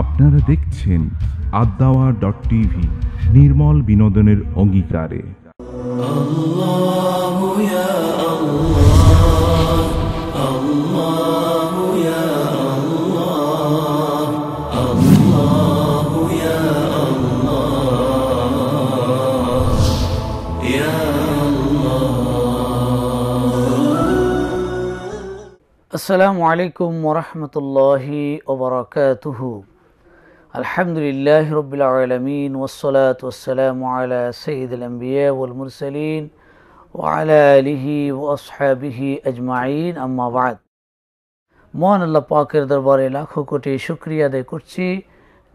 আপনারা দেখছেন আদাওয়া dot TV নির্মল বিনোদনের অঙ্গীকারে আসসালামু আলাইকুম ওরহমতুল্লাহি ওবরাকাতুহু আলহামদুলিল্লাহ রবিল আলমিন ওসলাত ওসালাম আলা সঈদুল আম্বিয়া উল মুরসলিন ওয়ালা আলিহি ওসহাবিহি আজমাইন আম্মাবাদ মহান আল্লাহ পাকের দরবারে লাখো কোটি শুক্রিয়া আদায় করছি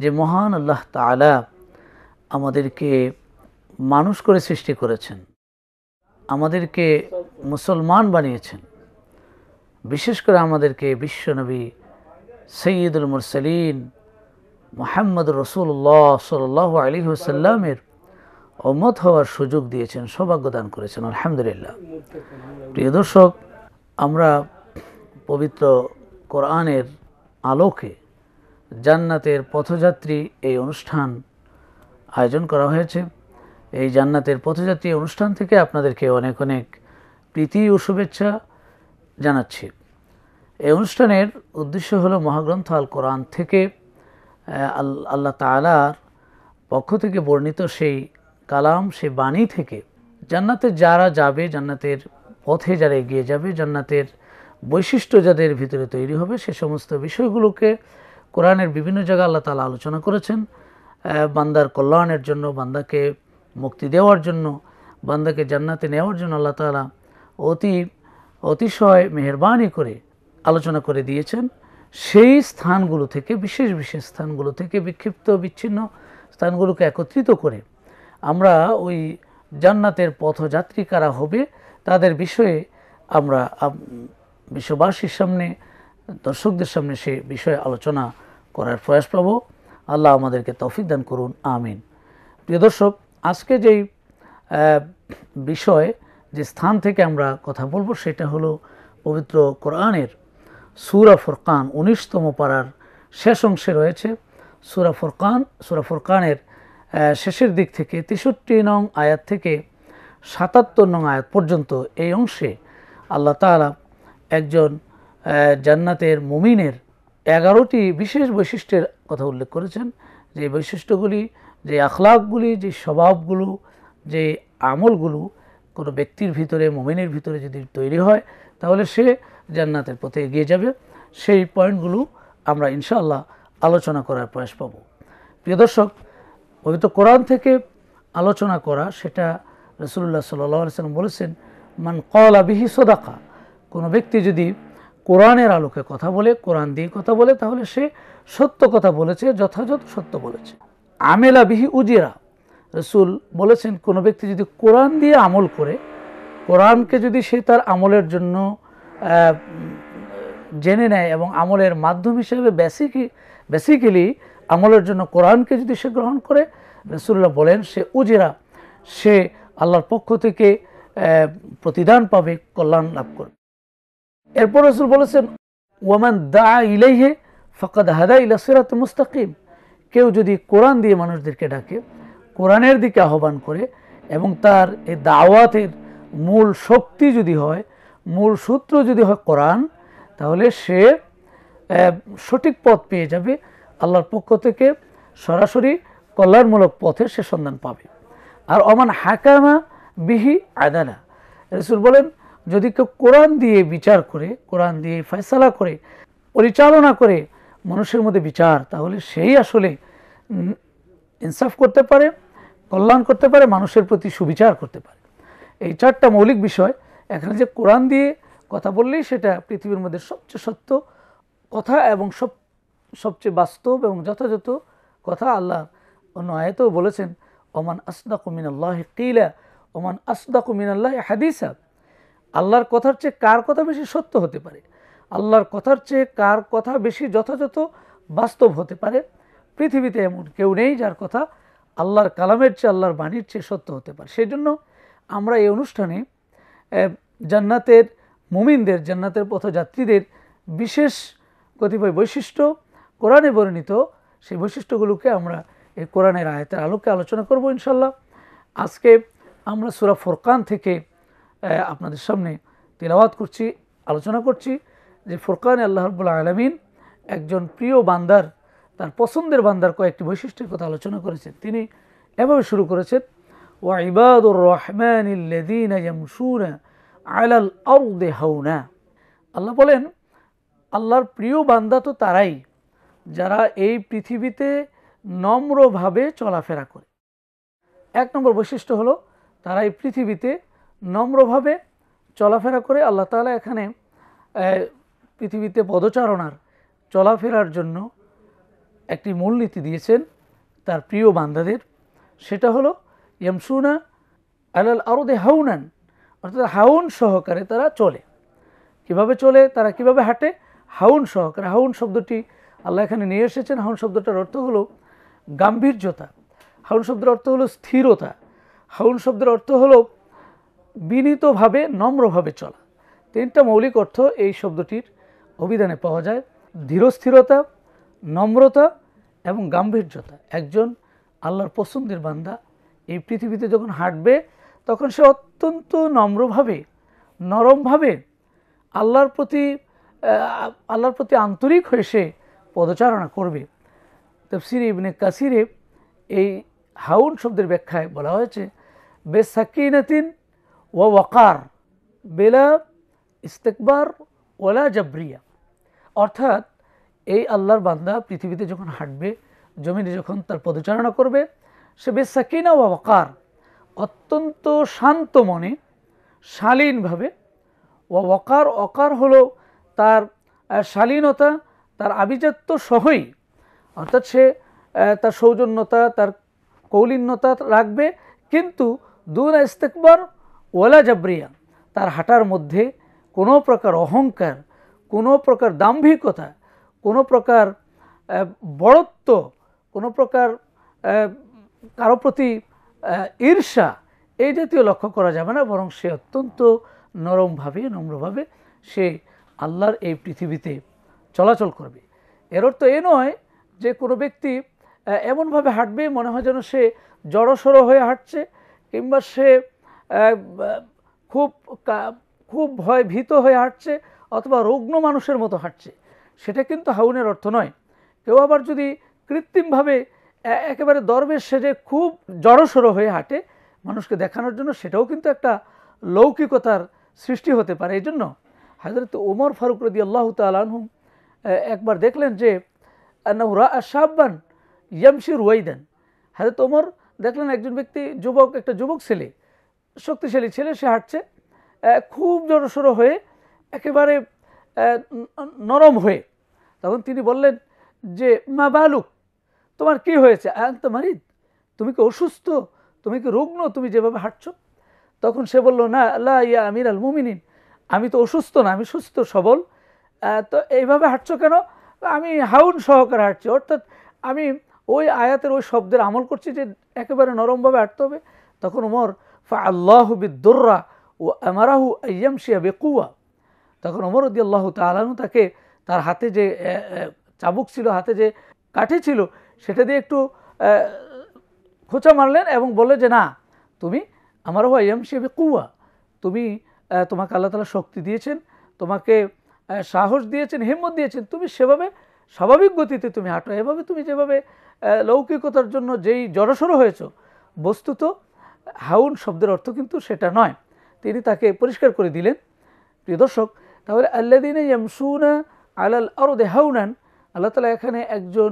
যে মহান আল্লাহ তালা আমাদেরকে মানুষ করে সৃষ্টি করেছেন আমাদেরকে মুসলমান বানিয়েছেন বিশেষ করে আমাদেরকে বিশ্বনবী সৈয়দুল মুরসলিন মোহাম্মদ রসুল্লাহ সাল্লাহ আলী হুসাল্লামের অমত হওয়ার সুযোগ দিয়েছেন সৌভাগ্য দান করেছেন আলহামদুলিল্লাহ প্রিয় দর্শক আমরা পবিত্র কোরআনের আলোকে জান্নাতের পথযাত্রী এই অনুষ্ঠান আয়োজন করা হয়েছে এই জান্নাতের পথযাত্রী অনুষ্ঠান থেকে আপনাদেরকে অনেক অনেক প্রীতি ও শুভেচ্ছা জানাচ্ছি এই অনুষ্ঠানের উদ্দেশ্য হলো মহাগ্রন্থ আল কোরআন থেকে আল্লাহ তালার পক্ষ থেকে বর্ণিত সেই কালাম সে বাণী থেকে জান্নাতে যারা যাবে জান্নাতের পথে যারা এগিয়ে যাবে জান্নাতের বৈশিষ্ট্য যাদের ভিতরে তৈরি হবে সে সমস্ত বিষয়গুলোকে কোরআনের বিভিন্ন জায়গায় আল্লাহ তালা আলোচনা করেছেন বান্দার কল্যাণের জন্য বান্দাকে মুক্তি দেওয়ার জন্য বান্দাকে জান্নাতে নেওয়ার জন্য আল্লাহ তালা অতি অতিশয় মেহরবানি করে আলোচনা করে দিয়েছেন সেই স্থানগুলো থেকে বিশেষ বিশেষ স্থানগুলো থেকে বিক্ষিপ্ত বিচ্ছিন্ন স্থানগুলোকে একত্রিত করে আমরা ওই জান্নাতের পথযাত্রী কারা হবে তাদের বিষয়ে আমরা বিশ্ববাসীর সামনে দর্শকদের সামনে সে বিষয়ে আলোচনা করার প্রয়াস পাব আল্লাহ আমাদেরকে তৌফিক দান করুন আমিন প্রিয় দর্শক আজকে যেই বিষয় যে স্থান থেকে আমরা কথা বলবো সেটা হলো পবিত্র কোরআনের সুরা ফুরকান উনিশতম পাড়ার শেষ অংশে রয়েছে সুরা ফুরকান সুরা ফুরকানের শেষের দিক থেকে তেষট্টি নং আয়াত থেকে সাতাত্তর নং আয়াত পর্যন্ত এই অংশে আল্লাহ তালা একজন জান্নাতের মুমিনের এগারোটি বিশেষ বৈশিষ্ট্যের কথা উল্লেখ করেছেন যে বৈশিষ্ট্যগুলি যে আখলাকগুলি যে স্বভাবগুলো যে আমলগুলো কোনো ব্যক্তির ভিতরে মোমিনের ভিতরে যদি তৈরি হয় তাহলে সে জান্নাতের পথে এগিয়ে যাবে সেই পয়েন্টগুলো আমরা ইনশাআল্লাহ আলোচনা করার প্রয়াস পাব প্রিয় দর্শক পবিত্র কোরআন থেকে আলোচনা করা সেটা রসুল্লাহ সাল্লাম বলেছেন মান কল আবিহি সদাকা কোনো ব্যক্তি যদি কোরআনের আলোকে কথা বলে কোরআন দিয়ে কথা বলে তাহলে সে সত্য কথা বলেছে যথাযথ সত্য বলেছে আমেলা বিহি উজিরা রসুল বলেছেন কোনো ব্যক্তি যদি কোরআন দিয়ে আমল করে কোরআনকে যদি সে তার আমলের জন্য জেনে নেয় এবং আমলের মাধ্যম হিসেবে বেসিক বেসিক্যালি আমলের জন্য কোরআনকে যদি সে গ্রহণ করে রসুল্লাহ বলেন সে উজেরা সে আল্লাহর পক্ষ থেকে প্রতিদান পাবে কল্যাণ লাভ করবে এরপর রসুল বলেছেন ওয়ামান দা ইলাইহে ফকাদ হাদা ইলা সিরাত মুস্তাকিম কেউ যদি কোরআন দিয়ে মানুষদেরকে ডাকে কোরআনের দিকে আহ্বান করে এবং তার এই দাওয়াতের মূল শক্তি যদি হয় মূল সূত্র যদি হয় কোরআন তাহলে সে সঠিক পথ পেয়ে যাবে আল্লাহর পক্ষ থেকে সরাসরি কল্যাণমূলক পথে সে সন্ধান পাবে আর অমান হাকামা বিহি আদালা রসুল বলেন যদি কেউ কোরআন দিয়ে বিচার করে কোরআন দিয়ে ফয়সালা করে পরিচালনা করে মানুষের মধ্যে বিচার তাহলে সেই আসলে ইনসাফ করতে পারে কল্যাণ করতে পারে মানুষের প্রতি সুবিচার করতে পারে এই চারটা মৌলিক বিষয় এখানে যে কোরআন দিয়ে কথা বললেই সেটা পৃথিবীর মধ্যে সবচেয়ে সত্য কথা এবং সব সবচেয়ে বাস্তব এবং যথাযথ কথা আল্লাহ অন্য আয়তেও বলেছেন ওমান আসদাকু মিনাল্লাহ কিলা ওমান আসদাকু মিনাল্লাহ হাদিসা আল্লাহর কথার চেয়ে কার কথা বেশি সত্য হতে পারে আল্লাহর কথার চেয়ে কার কথা বেশি যথাযথ বাস্তব হতে পারে পৃথিবীতে এমন কেউ নেই যার কথা আল্লাহর কালামের চেয়ে আল্লাহর বাণীর চেয়ে সত্য হতে পারে সেই জন্য আমরা এই অনুষ্ঠানে জান্নাতের মুমিনদের জান্নাতের পথযাত্রীদের বিশেষ কতিপয় বৈশিষ্ট্য কোরআনে বর্ণিত সেই বৈশিষ্ট্যগুলোকে আমরা এই কোরআনের আয়তের আলোকে আলোচনা করব ইনশাল্লাহ আজকে আমরা সুরা ফোরকান থেকে আপনাদের সামনে তেলাওয়াত করছি আলোচনা করছি যে ফোরকানে আল্লাহ রবুল্লা আলমিন একজন প্রিয় বান্দার তার পছন্দের বান্দার কয়েকটি বৈশিষ্ট্যের কথা আলোচনা করেছেন তিনি এভাবে শুরু করেছেন ওয়াইবাদ রহমান ইল্লাদিন আলাল দে হাউনা আল্লাহ বলেন আল্লাহর প্রিয় বান্দা তো তারাই যারা এই পৃথিবীতে নম্রভাবে চলাফেরা করে এক নম্বর বৈশিষ্ট্য হলো তারা এই পৃথিবীতে নম্রভাবে চলাফেরা করে আল্লাহ তালা এখানে পৃথিবীতে পদচারণার চলাফেরার জন্য একটি মূলনীতি দিয়েছেন তার প্রিয় বান্দাদের সেটা হলো ইয়ামসুনা আলাল আরদে হাউনান অর্থাৎ হাউন সহকারে তারা চলে কিভাবে চলে তারা কিভাবে হাঁটে হাউন সহকারে হাউন শব্দটি আল্লাহ এখানে নিয়ে এসেছেন হাউন শব্দটার অর্থ হলো গাম্ভীর্যতা হাউন শব্দের অর্থ হলো স্থিরতা হাউন শব্দের অর্থ হলো বিনীতভাবে নম্রভাবে চলা তিনটা মৌলিক অর্থ এই শব্দটির অভিধানে পাওয়া যায় ধীরস্থিরতা নম্রতা এবং গাম্ভীর্যতা একজন আল্লাহর পছন্দের বান্দা এই পৃথিবীতে যখন হাঁটবে তখন সে অত্যন্ত নম্রভাবে নরমভাবে আল্লাহর প্রতি আল্লাহর প্রতি আন্তরিক হয়ে সে পদচারণা করবে তফসির ইবনে কাসিরে এই হাউন শব্দের ব্যাখ্যায় বলা হয়েছে বেসাকিনাতিন ও ওয়াকার বেলা ইস্তেকবার ওলা জাবরিয়া অর্থাৎ এই আল্লাহর বান্দা পৃথিবীতে যখন হাঁটবে জমিনে যখন তার পদচারণা করবে সে বেসাকিনা ও ওয়াকার অত্যন্ত শান্ত মনে শালীনভাবে ও অকার অকার হলো তার শালীনতা তার আভিজাত্য সহই অর্থাৎ সে তার সৌজন্যতা তার কৌলিন্যতা রাখবে কিন্তু দুনা ইস্তেকবার ওলা জাবরিয়া তার হাঁটার মধ্যে কোনো প্রকার অহংকার কোনো প্রকার দাম্ভিকতা কোনো প্রকার বড়ত্ব কোনো প্রকার কারো প্রতি ঈর্ষা এই জাতীয় লক্ষ্য করা যাবে না বরং সে অত্যন্ত নরমভাবে নম্রভাবে সে আল্লাহর এই পৃথিবীতে চলাচল করবে এর অর্থ এ নয় যে কোনো ব্যক্তি এমনভাবে হাঁটবে মনে হয় যেন সে জড়সড় হয়ে হাঁটছে কিংবা সে খুব খুব ভয় ভীত হয়ে হাঁটছে অথবা রুগ্ন মানুষের মতো হাঁটছে সেটা কিন্তু হাউনের অর্থ নয় কেউ আবার যদি কৃত্রিমভাবে একেবারে দরবেশ সেজে খুব জড়সড়ো হয়ে হাঁটে মানুষকে দেখানোর জন্য সেটাও কিন্তু একটা লৌকিকতার সৃষ্টি হতে পারে এই জন্য হাজরত ওমর ফারুক রদি আল্লাহ তালহু একবার দেখলেন যে নাহুরা শাহবান ইয়ামশির ওয়াইদান হাজরত ওমর দেখলেন একজন ব্যক্তি যুবক একটা যুবক ছেলে শক্তিশালী ছেলে সে হাঁটছে খুব জড়োসড়ো হয়ে একেবারে নরম হয়ে তখন তিনি বললেন যে মা বালুক তোমার কি হয়েছে তো মারিদ তুমি কি অসুস্থ তুমি কি রুগ্ন তুমি যেভাবে হাঁটছ তখন সে বলল না আল্লাহ ইয়া আমির আল মুমিনিন আমি তো অসুস্থ না আমি সুস্থ সবল তো এইভাবে হাঁটছ কেন আমি হাউন সহকারে হাঁটছি অর্থাৎ আমি ওই আয়াতের ওই শব্দের আমল করছি যে একেবারে নরমভাবে হাঁটতে হবে তখন ওমর ফা আল্লাহ বিদ্দোর্রা ও আমারাহু আয়াম শিয়া বেকুয়া তখন অমর উদ্দি আল্লাহ তালানু তাকে তার হাতে যে চাবুক ছিল হাতে যে কাঠি ছিল সেটা দিয়ে একটু খোঁচা মারলেন এবং বললেন যে না তুমি আমারও আইয়াম সেবে কুয়া তুমি তোমাকে আল্লাহ তালা শক্তি দিয়েছেন তোমাকে সাহস দিয়েছেন হিম্মত দিয়েছেন তুমি সেভাবে স্বাভাবিক গতিতে তুমি হাঁটো এভাবে তুমি যেভাবে লৌকিকতার জন্য যেই জড়সড় হয়েছ বস্তুত হাউন শব্দের অর্থ কিন্তু সেটা নয় তিনি তাকে পরিষ্কার করে দিলেন প্রিয় দর্শক তাহলে আল্লাদিনে ইয়ামসুনা আলাল আরদে হাউনান আল্লাহ তালা এখানে একজন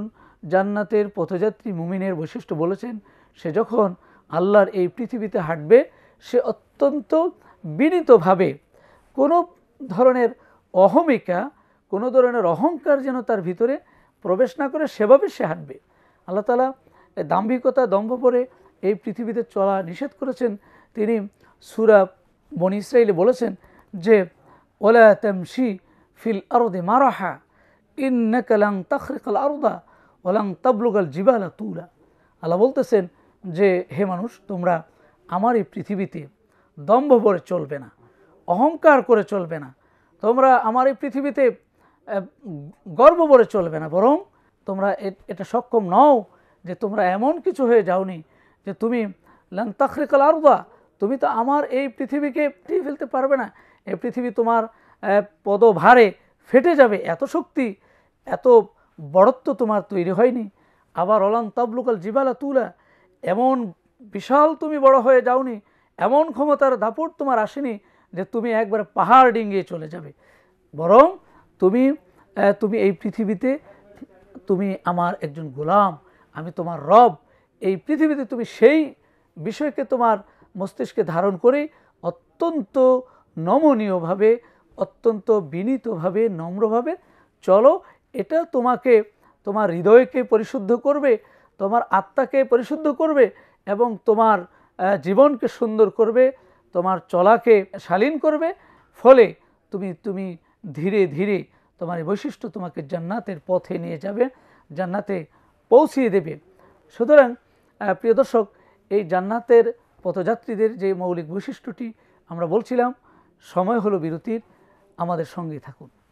জান্নাতের পথযাত্রী মুমিনের বৈশিষ্ট্য বলেছেন সে যখন আল্লাহর এই পৃথিবীতে হাঁটবে সে অত্যন্ত বিনীতভাবে কোনো ধরনের অহমিকা কোনো ধরনের অহংকার যেন তার ভিতরে প্রবেশ না করে সেভাবে সে হাঁটবে আল্লাহ তালা দাম্ভিকতা দম্ভ পরে এই পৃথিবীতে চলা নিষেধ করেছেন তিনি সুরা বন ইসরাইলে বলেছেন যে ওলা তেমসি ফিল আরদে মারাহা ইন্নাকালাং তখরিকাল আরদা ওলাং তাবলুগাল জিবালা তুলা আল্লাহ বলতেছেন যে হে মানুষ তোমরা আমার এই পৃথিবীতে দম্ভ ভরে চলবে না অহংকার করে চলবে না তোমরা আমার এই পৃথিবীতে গর্ব ভরে চলবে না বরং তোমরা এটা সক্ষম নও যে তোমরা এমন কিছু হয়ে যাওনি যে তুমি লান্তাখরিকাল আরবা তুমি তো আমার এই পৃথিবীকে টিয়ে ফেলতে পারবে না এই পৃথিবী তোমার পদভারে ফেটে যাবে এত শক্তি এত বড়ত্ব তোমার তৈরি হয়নি আবার অলান তবলুকাল জিবালা তুলা এমন বিশাল তুমি বড় হয়ে যাওনি এমন ক্ষমতার দাপট তোমার আসেনি যে তুমি একবার পাহাড় ডিঙ্গিয়ে চলে যাবে বরং তুমি তুমি এই পৃথিবীতে তুমি আমার একজন গোলাম আমি তোমার রব এই পৃথিবীতে তুমি সেই বিষয়কে তোমার মস্তিষ্কে ধারণ করে অত্যন্ত নমনীয়ভাবে অত্যন্ত বিনীতভাবে নম্রভাবে চলো এটা তোমাকে তোমার হৃদয়কে পরিশুদ্ধ করবে তোমার আত্মাকে পরিশুদ্ধ করবে এবং তোমার জীবনকে সুন্দর করবে তোমার চলাকে শালীন করবে ফলে তুমি তুমি ধীরে ধীরে তোমার এই বৈশিষ্ট্য তোমাকে জান্নাতের পথে নিয়ে যাবে জান্নাতে পৌঁছিয়ে দেবে সুতরাং প্রিয় দর্শক এই জান্নাতের পথযাত্রীদের যে মৌলিক বৈশিষ্ট্যটি আমরা বলছিলাম সময় হলো বিরতির আমাদের সঙ্গে থাকুন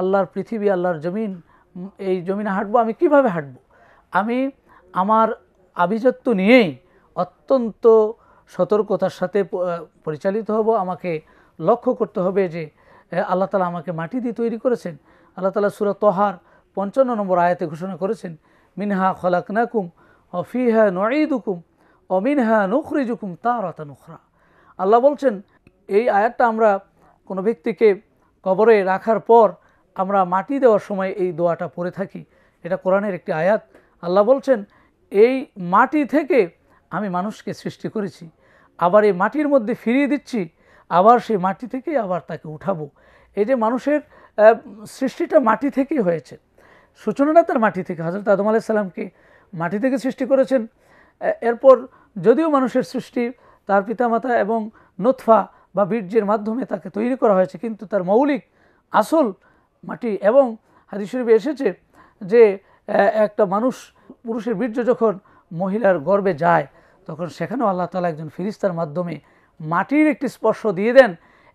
আল্লাহর পৃথিবী আল্লাহর জমিন এই জমিনে হাঁটবো আমি কিভাবে হাঁটবো আমি আমার আভিজাত্য নিয়েই অত্যন্ত সতর্কতার সাথে পরিচালিত হব আমাকে লক্ষ্য করতে হবে যে আল্লাহ তালা আমাকে মাটি দিয়ে তৈরি করেছেন আল্লাহ তালা সুরা তহার পঞ্চান্ন নম্বর আয়াতে ঘোষণা করেছেন মিনহা খলাকনাকুম অফিহা নঈদুকুম অমিনহা নুখরিজুকুম অত নুখরা আল্লাহ বলছেন এই আয়াতটা আমরা কোনো ব্যক্তিকে কবরে রাখার পর আমরা মাটি দেওয়ার সময় এই দোয়াটা পড়ে থাকি এটা কোরআনের একটি আয়াত আল্লাহ বলছেন এই মাটি থেকে আমি মানুষকে সৃষ্টি করেছি আবার এই মাটির মধ্যে ফিরিয়ে দিচ্ছি আবার সেই মাটি থেকেই আবার তাকে উঠাবো এই যে মানুষের সৃষ্টিটা মাটি থেকেই হয়েছে সূচনাটা তার মাটি থেকে হজরত আদম আলাইসাল্লামকে মাটি থেকে সৃষ্টি করেছেন এরপর যদিও মানুষের সৃষ্টি তার পিতামাতা এবং নথফা বা বীর্যের মাধ্যমে তাকে তৈরি করা হয়েছে কিন্তু তার মৌলিক আসল মাটি এবং হাদিস শরীফে এসেছে যে একটা মানুষ পুরুষের বীর্য যখন মহিলার গর্বে যায় তখন সেখানেও আল্লাহ তালা একজন ফিরিস্তার মাধ্যমে মাটির একটি স্পর্শ দিয়ে দেন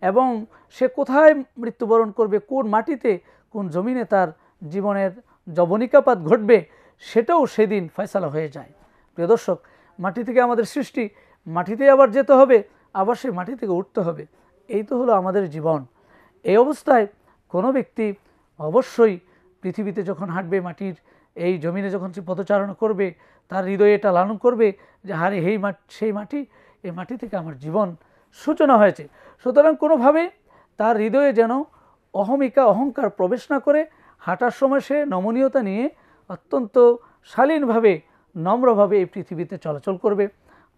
এবং সে কোথায় মৃত্যুবরণ করবে কোন মাটিতে কোন জমিনে তার জীবনের যবনিকাপাত ঘটবে সেটাও সেদিন ফয়সালা হয়ে যায় প্রিয় দর্শক মাটি থেকে আমাদের সৃষ্টি মাটিতে আবার যেতে হবে আবার সেই মাটি থেকে উঠতে হবে এই তো হলো আমাদের জীবন এই অবস্থায় কোনো ব্যক্তি অবশ্যই পৃথিবীতে যখন হাঁটবে মাটির এই জমিনে যখন সে পদচারণ করবে তার হৃদয়ে এটা লালন করবে যে হারে হেই মাঠ সেই মাটি এই মাটি থেকে আমার জীবন সূচনা হয়েছে সুতরাং কোনোভাবে তার হৃদয়ে যেন অহমিকা অহংকার প্রবেশ না করে হাঁটার সময় সে নমনীয়তা নিয়ে অত্যন্ত শালীনভাবে নম্রভাবে এই পৃথিবীতে চলাচল করবে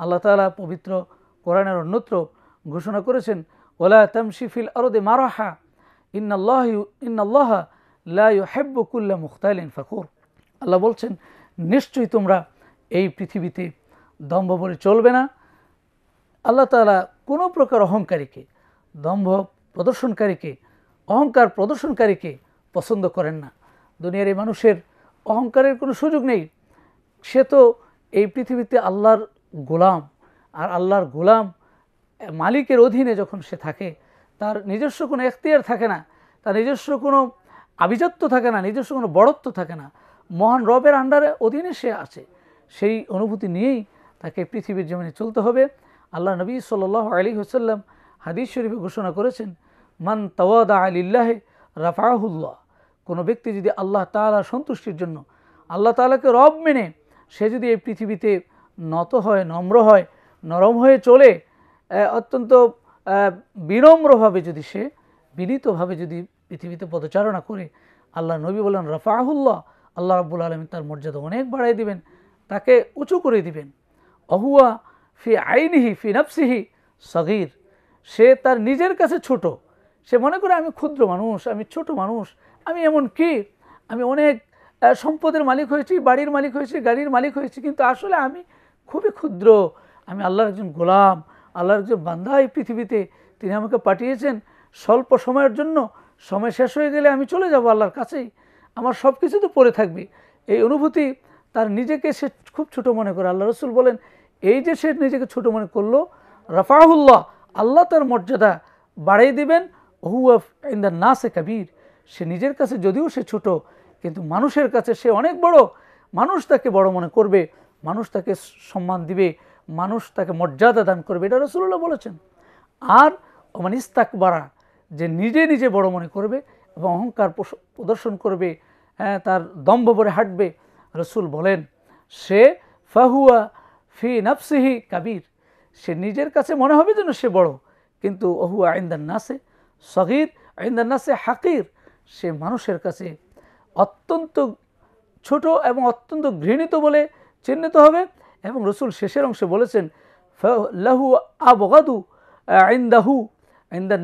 আল্লাহ তালা পবিত্র কোরআনের অন্যত্র ঘোষণা করেছেন ওলা তামশিফিল আরদে মারাহা ইন্নাল্লাহ ইন্নাল্লাহ লাহেব্বকুল্লা মুখতালিন ফাকুর আল্লাহ বলছেন নিশ্চয়ই তোমরা এই পৃথিবীতে দম্ভ বলে চলবে না আল্লাহ তালা কোনো প্রকার অহংকারীকে দম্ভ প্রদর্শনকারীকে অহংকার প্রদর্শনকারীকে পছন্দ করেন না দুনিয়ার এই মানুষের অহংকারের কোনো সুযোগ নেই সে তো এই পৃথিবীতে আল্লাহর গোলাম আর আল্লাহর গোলাম মালিকের অধীনে যখন সে থাকে তার নিজস্ব কোনো এখতিয়ার থাকে না তার নিজস্ব কোনো আভিজাত্য থাকে না নিজস্ব কোনো বড়ত্ব থাকে না মহান রবের আন্ডারে অধীনে সে আছে সেই অনুভূতি নিয়েই তাকে পৃথিবীর জীবনে চলতে হবে আল্লাহ নবী সাল আলী হোসাল্লাম হাদিস শরীফে ঘোষণা করেছেন মান তাওয়াদা আলিল্লাহে রাফাহুল্লাহ কোনো ব্যক্তি যদি আল্লাহ তালা সন্তুষ্টির জন্য আল্লাহ তালাকে রব মেনে সে যদি এই পৃথিবীতে নত হয় নম্র হয় নরম হয়ে চলে অত্যন্ত বিনম্রভাবে যদি সে বিনীতভাবে যদি পৃথিবীতে পদচারণা করে আল্লাহ নবী বলেন রাফাহুল্লাহ আল্লাহ রাবুল আলমী তার মর্যাদা অনেক বাড়াই দিবেন তাকে উঁচু করে দিবেন অহুয়া ফি আইনিহি ফি নাফসিহি সগির সে তার নিজের কাছে ছোট সে মনে করে আমি ক্ষুদ্র মানুষ আমি ছোট মানুষ আমি এমন কি আমি অনেক সম্পদের মালিক হয়েছি বাড়ির মালিক হয়েছি গাড়ির মালিক হয়েছি কিন্তু আসলে আমি খুবই ক্ষুদ্র আমি আল্লাহর একজন গোলাম আল্লাহর যে বান্ধা এই পৃথিবীতে তিনি আমাকে পাঠিয়েছেন স্বল্প সময়ের জন্য সময় শেষ হয়ে গেলে আমি চলে যাব আল্লাহর কাছেই আমার সব কিছু তো পড়ে থাকবে এই অনুভূতি তার নিজেকে সে খুব ছোট মনে করে আল্লাহ রসুল বলেন এই যে সে নিজেকে ছোট মনে করলো রাফাহুল্লাহ আল্লাহ তার মর্যাদা বাড়িয়ে দিবেন অফ ইন দ্য না সে কাবির সে নিজের কাছে যদিও সে ছোট কিন্তু মানুষের কাছে সে অনেক বড় মানুষ তাকে বড় মনে করবে মানুষ তাকে সম্মান দিবে মানুষ তাকে মর্যাদা দান করবে এটা রসুল্লাহ বলেছেন আর অমান ইস্তাক বাড়া যে নিজে নিজে বড় মনে করবে এবং অহংকার প্রদর্শন করবে হ্যাঁ, তার দম্ভ ভরে হাঁটবে রসুল বলেন সে ফাহুয়া ফি নাফসিহি কাবির সে নিজের কাছে মনে হবে যেন সে বড় কিন্তু অহু আইন্দার নাসে সগির আইন্দার নাসে হাকির সে মানুষের কাছে অত্যন্ত ছোট এবং অত্যন্ত ঘৃণিত বলে চিহ্নিত হবে এবং রসুল শেষের অংশে বলেছেন লাহু আবগাদু আইন্দাহু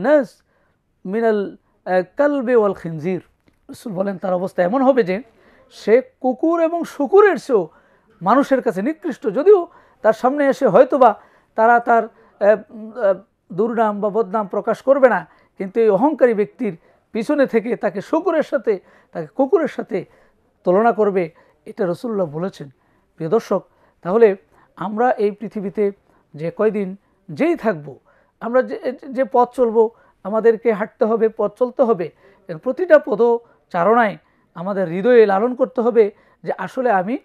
নাস মিনাল কালবে ওয়াল খিনজির রসুল বলেন তার অবস্থা এমন হবে যে সে কুকুর এবং শুকুরের চেয়েও মানুষের কাছে নিকৃষ্ট যদিও তার সামনে এসে হয়তোবা তারা তার দুর্নাম বা বদনাম প্রকাশ করবে না কিন্তু এই অহংকারী ব্যক্তির পিছনে থেকে তাকে শুকুরের সাথে তাকে কুকুরের সাথে তুলনা করবে এটা রসুল্লাহ বলেছেন প্রিয় দর্শক তাহলে আমরা এই পৃথিবীতে যে কয়দিন যেই থাকব আমরা যে যে পথ চলবো আমাদেরকে হাঁটতে হবে পথ চলতে হবে এর প্রতিটা পদচারণায় আমাদের হৃদয়ে লালন করতে হবে যে আসলে আমি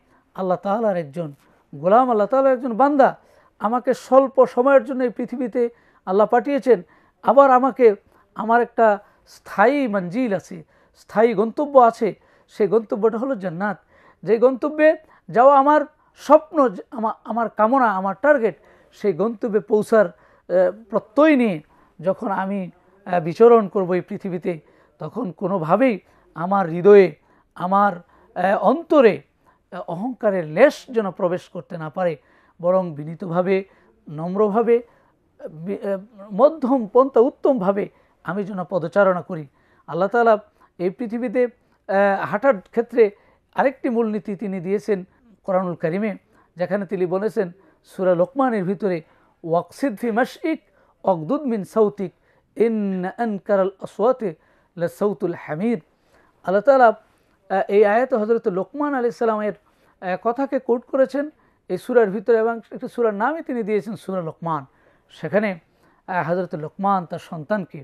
আল্লাহ তালার একজন গোলাম আল্লাহ তালার একজন বান্দা আমাকে স্বল্প সময়ের জন্য এই পৃথিবীতে আল্লাহ পাঠিয়েছেন আবার আমাকে আমার একটা স্থায়ী মঞ্জিল আছে স্থায়ী গন্তব্য আছে সেই গন্তব্যটা হলো জান্নাত যে গন্তব্যে যাওয়া আমার স্বপ্ন আমার আমার কামনা আমার টার্গেট সেই গন্তব্যে পৌঁছার প্রত্যয় নিয়ে যখন আমি বিচরণ করব এই পৃথিবীতে তখন কোনোভাবেই আমার হৃদয়ে আমার অন্তরে অহংকারের লেশ যেন প্রবেশ করতে না পারে বরং বিনীতভাবে নম্রভাবে মধ্যম পন্থা উত্তমভাবে আমি যেন পদচারণা করি আল্লাহ তালা এই পৃথিবীতে হাঁটার ক্ষেত্রে আরেকটি মূলনীতি তিনি দিয়েছেন কোরআনুল করিমে যেখানে তিনি বলেছেন সুরা লোকমানের ভিতরে ওয়াকসিদ ফি মশিক অকদুদ মিন সৌতিক ইন আনকারাল আসওয়াতে সৌতুল হামিদ আল্লাহ তালা এই আয়াত হজরত লোকমান আলি সালামের কথাকে কোট করেছেন এই সুরার ভিতরে এবং একটি সুরার নামই তিনি দিয়েছেন সুরা লোকমান সেখানে হজরত লোকমান তার সন্তানকে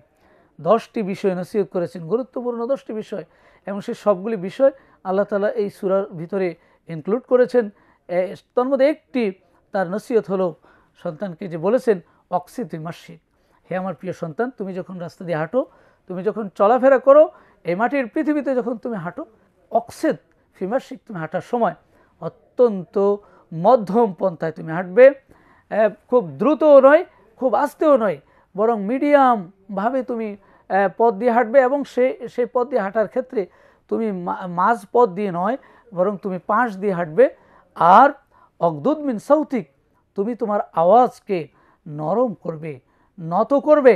দশটি বিষয় নসিহত করেছেন গুরুত্বপূর্ণ দশটি বিষয় এবং সেই সবগুলি বিষয় আল্লাহ তালা এই সুরার ভিতরে ইনক্লুড করেছেন মধ্যে একটি তার নসিহত হলো সন্তানকে যে বলেছেন অক্সি তুই হে আমার প্রিয় সন্তান তুমি যখন রাস্তা দিয়ে হাঁটো তুমি যখন চলাফেরা করো এই মাটির পৃথিবীতে যখন তুমি হাঁটো অক্সেদ ফিমাসিক তুমি হাঁটার সময় অত্যন্ত মধ্যম পন্থায় তুমি হাঁটবে খুব দ্রুতও নয় খুব আস্তেও নয় বরং মিডিয়ামভাবে তুমি পথ দিয়ে হাঁটবে এবং সে সেই পথ দিয়ে হাঁটার ক্ষেত্রে তুমি মাঝ পথ দিয়ে নয় বরং তুমি পাশ দিয়ে হাঁটবে আর অগ্দুদ সৌথিক তুমি তোমার আওয়াজকে নরম করবে নত করবে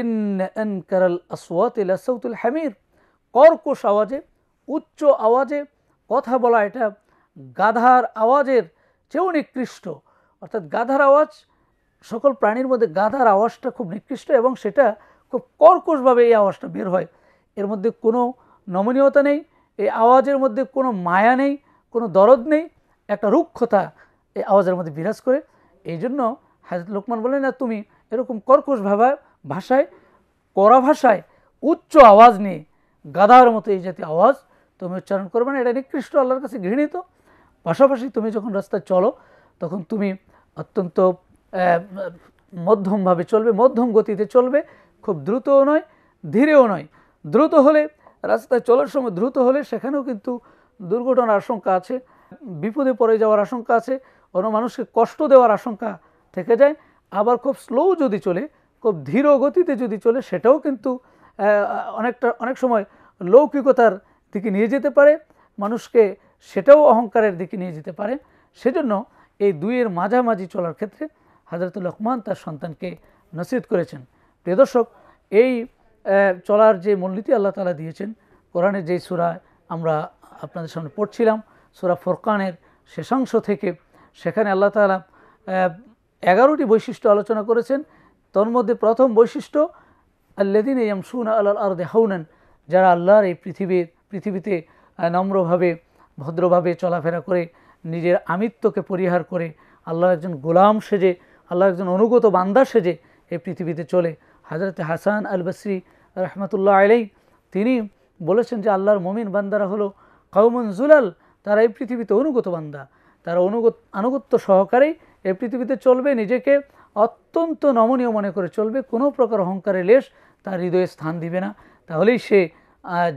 ইনকারাল আসওয়াত সৌতুল হামির কর্কশ আওয়াজে উচ্চ আওয়াজে কথা বলা এটা গাধার আওয়াজের চেয়েও নিকৃষ্ট অর্থাৎ গাধার আওয়াজ সকল প্রাণীর মধ্যে গাধার আওয়াজটা খুব নিকৃষ্ট এবং সেটা খুব কর্কশভাবে এই আওয়াজটা বের হয় এর মধ্যে কোনো নমনীয়তা নেই এই আওয়াজের মধ্যে কোনো মায়া নেই কোনো দরদ নেই একটা রুক্ষতা এই আওয়াজের মধ্যে বিরাজ করে এই জন্য হাজরত লোকমান বলেন না তুমি এরকম কর্কশ ভাবা ভাষায় কড়া ভাষায় উচ্চ আওয়াজ নিয়ে গাদার মতো এই জাতীয় আওয়াজ তুমি উচ্চারণ করবে না এটা নিকৃষ্ট আল্লাহর কাছে ঘৃণিত পাশাপাশি তুমি যখন রাস্তায় চলো তখন তুমি অত্যন্ত মধ্যমভাবে চলবে মধ্যম গতিতে চলবে খুব দ্রুতও নয় ধীরেও নয় দ্রুত হলে রাস্তায় চলার সময় দ্রুত হলে সেখানেও কিন্তু দুর্ঘটনার আশঙ্কা আছে বিপদে পড়ে যাওয়ার আশঙ্কা আছে অন্য মানুষকে কষ্ট দেওয়ার আশঙ্কা থেকে যায় আবার খুব স্লো যদি চলে খুব ধীর গতিতে যদি চলে সেটাও কিন্তু অনেকটা অনেক সময় লৌকিকতার দিকে নিয়ে যেতে পারে মানুষকে সেটাও অহংকারের দিকে নিয়ে যেতে পারে সেজন্য এই দুইয়ের মাঝামাঝি চলার ক্ষেত্রে হাজরতুল লকমান তার সন্তানকে নসিদ করেছেন প্রিয় দর্শক এই চলার যে মূলনীতি আল্লাহ তালা দিয়েছেন কোরআনের যে সুরা আমরা আপনাদের সামনে পড়ছিলাম সুরা ফোরকানের শেষাংশ থেকে সেখানে আল্লাহ তালা এগারোটি বৈশিষ্ট্য আলোচনা করেছেন তন্মধ্যে প্রথম বৈশিষ্ট্য আল্লাদিন ইয়াম সুন আল্লাহ আর দেহাউনেন যারা আল্লাহর এই পৃথিবীর পৃথিবীতে নম্রভাবে ভদ্রভাবে চলাফেরা করে নিজের আমিত্বকে পরিহার করে আল্লাহর একজন গোলাম সেজে আল্লাহর একজন অনুগত বান্দা সেজে এই পৃথিবীতে চলে হাজরত হাসান আল বসরি রহমতুল্লাহ আলাই তিনি বলেছেন যে আল্লাহর মমিন বান্দারা হলো কাউমন জুলাল তারা এই পৃথিবীতে অনুগত বান্দা তারা অনুগত আনুগত্য সহকারেই এই পৃথিবীতে চলবে নিজেকে অত্যন্ত নমনীয় মনে করে চলবে কোনো প্রকার অহংকারের লেশ তার হৃদয়ে স্থান দিবে না তাহলেই সে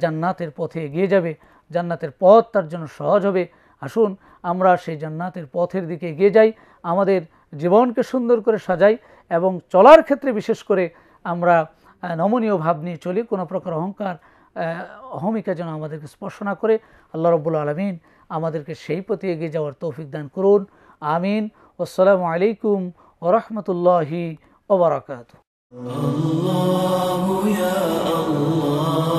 জান্নাতের পথে এগিয়ে যাবে জান্নাতের পথ তার জন্য সহজ হবে আসুন আমরা সেই জান্নাতের পথের দিকে এগিয়ে যাই আমাদের জীবনকে সুন্দর করে সাজাই এবং চলার ক্ষেত্রে বিশেষ করে আমরা নমনীয় ভাব নিয়ে চলি কোনো প্রকার অহংকার অহমিকা যেন আমাদেরকে স্পর্শ না করে আল্লাহ রব্বুল আলমিন আমাদেরকে সেই প্রতি এগিয়ে যাওয়ার তৌফিক দান করুন আমিন আসসালামু আলাইকুম রহমতুল্লাহি ওবরাকাত Allah, Ya Allah.